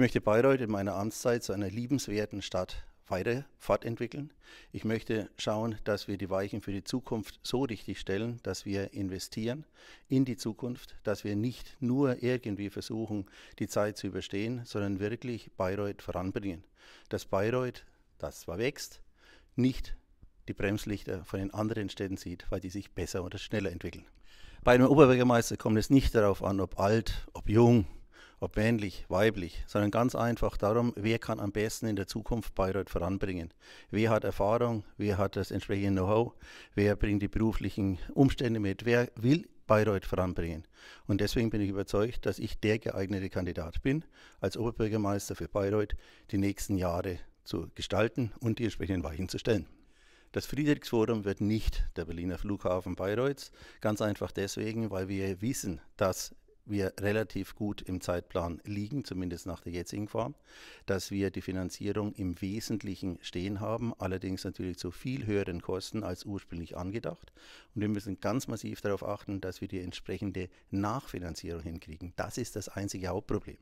möchte Bayreuth in meiner Amtszeit zu einer liebenswerten Stadt weiter fortentwickeln. Ich möchte schauen, dass wir die Weichen für die Zukunft so richtig stellen, dass wir investieren in die Zukunft, dass wir nicht nur irgendwie versuchen, die Zeit zu überstehen, sondern wirklich Bayreuth voranbringen. Dass Bayreuth, das zwar wächst, nicht die Bremslichter von den anderen Städten sieht, weil die sich besser oder schneller entwickeln. Bei einem Oberbürgermeister kommt es nicht darauf an, ob alt, ob jung, ob männlich, weiblich, sondern ganz einfach darum, wer kann am besten in der Zukunft Bayreuth voranbringen. Wer hat Erfahrung, wer hat das entsprechende Know-how, wer bringt die beruflichen Umstände mit, wer will Bayreuth voranbringen. Und deswegen bin ich überzeugt, dass ich der geeignete Kandidat bin, als Oberbürgermeister für Bayreuth die nächsten Jahre zu gestalten und die entsprechenden Weichen zu stellen. Das Friedrichsforum wird nicht der Berliner Flughafen Bayreuths, ganz einfach deswegen, weil wir wissen, dass wir relativ gut im Zeitplan liegen, zumindest nach der jetzigen Form, dass wir die Finanzierung im Wesentlichen stehen haben, allerdings natürlich zu viel höheren Kosten als ursprünglich angedacht. Und wir müssen ganz massiv darauf achten, dass wir die entsprechende Nachfinanzierung hinkriegen. Das ist das einzige Hauptproblem.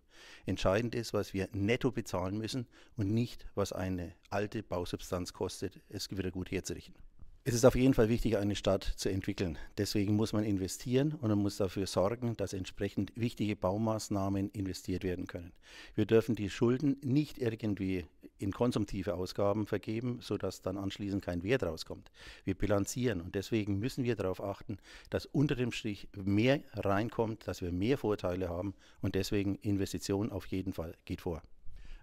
Entscheidend ist, was wir netto bezahlen müssen und nicht, was eine alte Bausubstanz kostet, es wieder gut herzurichten. Es ist auf jeden Fall wichtig, eine Stadt zu entwickeln. Deswegen muss man investieren und man muss dafür sorgen, dass entsprechend wichtige Baumaßnahmen investiert werden können. Wir dürfen die Schulden nicht irgendwie in konsumtive Ausgaben vergeben, sodass dann anschließend kein Wert rauskommt. Wir bilanzieren und deswegen müssen wir darauf achten, dass unter dem Strich mehr reinkommt, dass wir mehr Vorteile haben und deswegen Investition auf jeden Fall geht vor.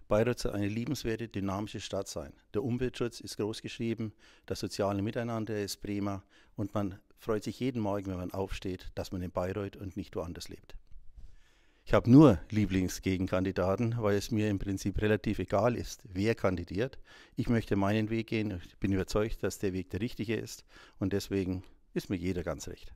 Bayreuth soll eine liebenswerte, dynamische Stadt sein. Der Umweltschutz ist groß geschrieben, das soziale Miteinander ist prima und man freut sich jeden Morgen, wenn man aufsteht, dass man in Bayreuth und nicht woanders lebt. Ich habe nur Lieblingsgegenkandidaten, weil es mir im Prinzip relativ egal ist, wer kandidiert. Ich möchte meinen Weg gehen. und bin überzeugt, dass der Weg der richtige ist und deswegen ist mir jeder ganz recht.